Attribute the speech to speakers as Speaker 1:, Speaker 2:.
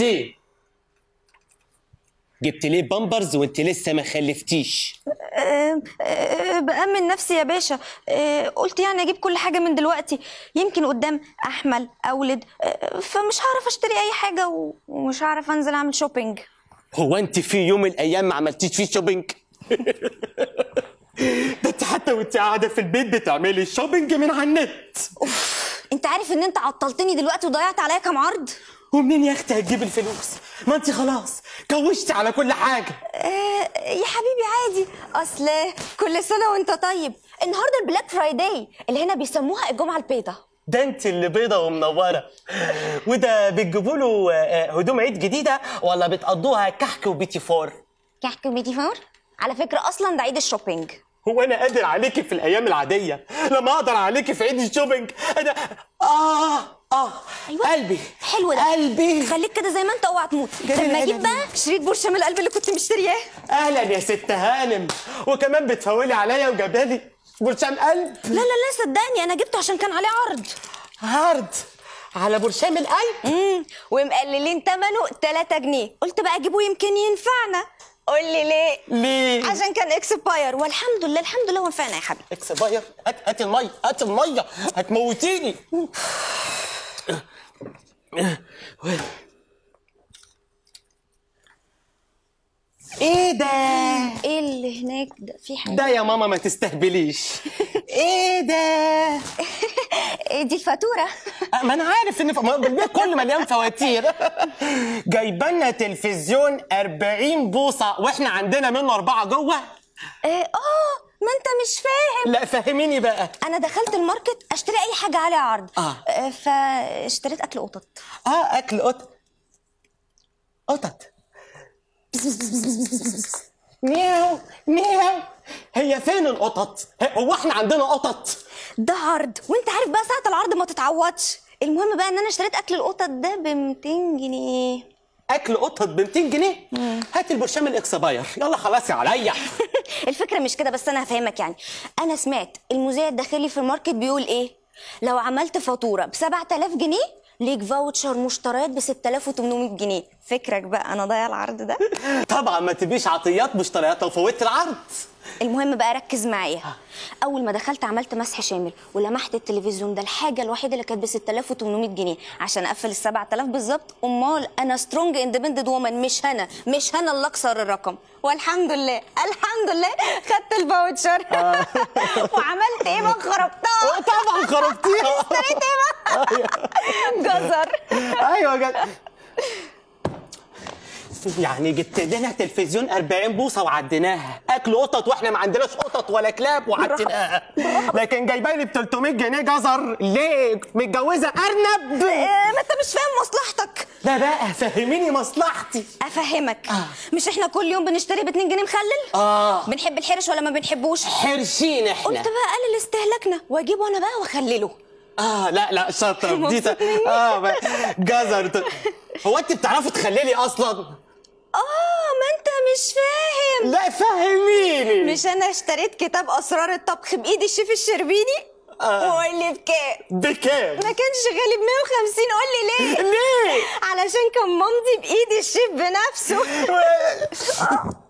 Speaker 1: سي جبت ليه بامبرز وانت لسه ما خلفتيش
Speaker 2: أه أه بأمن نفسي يا باشا أه قلت يعني اجيب كل حاجة من دلوقتي يمكن قدام احمل اولد فمش هعرف اشتري اي حاجة ومش هعرف انزل اعمل شوبينج
Speaker 1: هو انت في يوم من الايام ما عملتيش فيه شوبينج ده انت حتى وانت قاعده في البيت بتعملي شوبينج من على النت اوف
Speaker 2: انت عارف ان انت عطلتني دلوقتي وضيعت عليا كام عرض ومنين يا اختي هتجيب الفلوس؟ ما انت خلاص كوشتي على كل حاجه ااا آه، يا حبيبي عادي اصل كل سنه وانت طيب النهارده البلاك فرايداي اللي هنا بيسموها الجمعه البيضاء
Speaker 1: ده انت اللي بيضه ومنوره وده بتجيبوا له آه، آه، هدوم عيد جديده ولا بتقضوها كحك وبيتي فور
Speaker 2: كحك وبيتي فور على فكره اصلا ده عيد الشوبينج
Speaker 1: هو انا قادر عليكي في الايام العاديه لما اقدر عليكي في عيد الشوبينج انا
Speaker 2: اه اه أيوة. قلبي حلو ده قلبي خليك كده زي ما انت اوعى
Speaker 1: تموت ما اجيب بقى شريط برشام القلب اللي كنت مشترياه اهلا يا ست هانم وكمان بتفولي عليا وجبالي برشام قلب لا لا لا صدقني انا جبته عشان كان عليه
Speaker 2: عرض عرض على برشام القلب امم ومقللين ثمنه 3 جنيه قلت بقى اجيبه يمكن ينفعنا قول لي ليه ليه عشان كان اكسباير
Speaker 1: والحمد لله الحمد لله نفعنا يا حبيبي اكسباير هات هات الميه هات الميه هتموتيني ايه ده؟ ايه اللي هناك ده؟ في حاجة ده يا ماما ما تستهبليش
Speaker 2: ايه ده؟ إيه دي الفاتورة
Speaker 1: آه، ما انا عارف ان البيت كله مليان فواتير جايبه لنا تلفزيون 40 بوصة واحنا عندنا منه أربعة جوه؟ ايه اه ما انت مش فاهم لا فهميني بقى انا دخلت الماركت اشتري اي حاجه
Speaker 2: عليها عرض آه. اه فاشتريت اكل قطط اه اكل قطط
Speaker 1: قطط مياو مياو هي فين القطط؟ هو احنا عندنا قطط؟ ده عرض وانت عارف بقى ساعة
Speaker 2: العرض ما تتعوضش المهم بقى ان انا اشتريت اكل القطط ده ب 200 جنيه
Speaker 1: اكل قطه ب 200 جنيه هات البرشام الاكسباير يلا خلاص يا عليا
Speaker 2: الفكره مش كده بس انا هفهمك يعني انا سمعت المذيع الداخلي في الماركت بيقول ايه لو عملت فاتوره ب 7000 جنيه ليك فاوتشر مشتريات ب 6800 جنيه فكرك بقى انا ضايع العرض ده
Speaker 1: طبعا ما تبيش عطيات مشتريات لو فوتت العرض
Speaker 2: المهم بقى ركز معايا اول ما دخلت عملت مسح شامل ولمحت التلفزيون ده الحاجه الوحيده اللي كانت ب 6800 جنيه عشان اقفل ال 7000 بالظبط امال انا سترونج اندبندد وومن مش انا مش انا اللي اكسر الرقم والحمد لله الحمد لله خدت الفاوتشر آه. وعملت ايه بقى خربتها طبعا خربتيها
Speaker 1: اشتريت ايه بقى أيوه. جزر ايوه جد يعني جبت لنا تلفزيون 40 بوصه وعديناها اكل قطط واحنا ما عندناش قطط ولا كلاب وعديناها لكن جايبه لي ب 300 جنيه جزر ليه متجوزه ارنب إيه، ما انت مش فاهم مصلحتك لا بقى فهميني
Speaker 2: مصلحتي افهمك آه. مش احنا كل يوم بنشتري ب 2 جنيه مخلل اه بنحب الحرش ولا ما بنحبوش حرشين احنا قلت بقى قلل استهلاكنا واجيبه انا بقى واخلله
Speaker 1: اه لا لا شاطر دي اه جزر هو انت بتعرفي تخللي اصلا
Speaker 2: مش فاهم لا فهميني مش انا اشتريت كتاب اسرار الطبخ بايد الشيف الشربيني آه. وقول بكام
Speaker 1: بكام
Speaker 2: ما كانش غالي ب 150 قول لي ليه ليه علشان كان مامتي بايد الشيف بنفسه